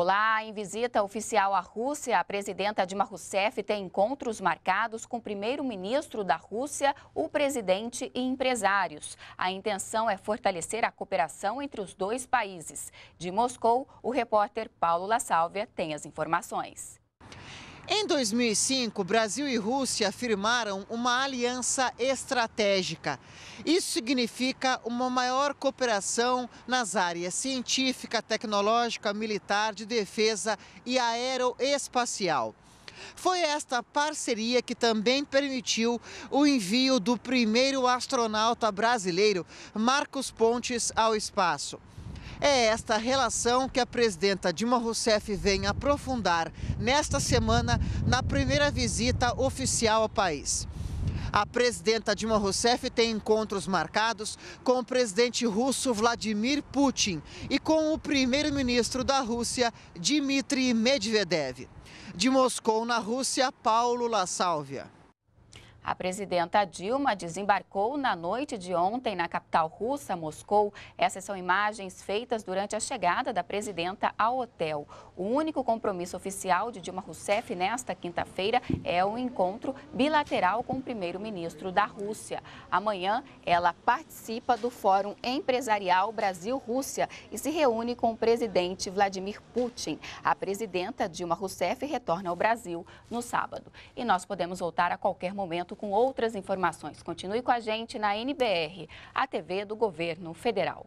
Olá, em visita oficial à Rússia, a presidenta Dilma Rousseff tem encontros marcados com o primeiro-ministro da Rússia, o presidente e empresários. A intenção é fortalecer a cooperação entre os dois países. De Moscou, o repórter Paulo La Sálvia tem as informações. Em 2005, Brasil e Rússia firmaram uma aliança estratégica. Isso significa uma maior cooperação nas áreas científica, tecnológica, militar, de defesa e aeroespacial. Foi esta parceria que também permitiu o envio do primeiro astronauta brasileiro, Marcos Pontes, ao espaço. É esta relação que a presidenta Dilma Rousseff vem aprofundar nesta semana na primeira visita oficial ao país. A presidenta Dilma Rousseff tem encontros marcados com o presidente russo Vladimir Putin e com o primeiro-ministro da Rússia, Dmitry Medvedev. De Moscou, na Rússia, Paulo La Sálvia. A presidenta Dilma desembarcou na noite de ontem na capital russa, Moscou. Essas são imagens feitas durante a chegada da presidenta ao hotel. O único compromisso oficial de Dilma Rousseff nesta quinta-feira é o um encontro bilateral com o primeiro-ministro da Rússia. Amanhã, ela participa do Fórum Empresarial Brasil-Rússia e se reúne com o presidente Vladimir Putin. A presidenta Dilma Rousseff retorna ao Brasil no sábado. E nós podemos voltar a qualquer momento contato com outras informações. Continue com a gente na NBR, a TV do Governo Federal.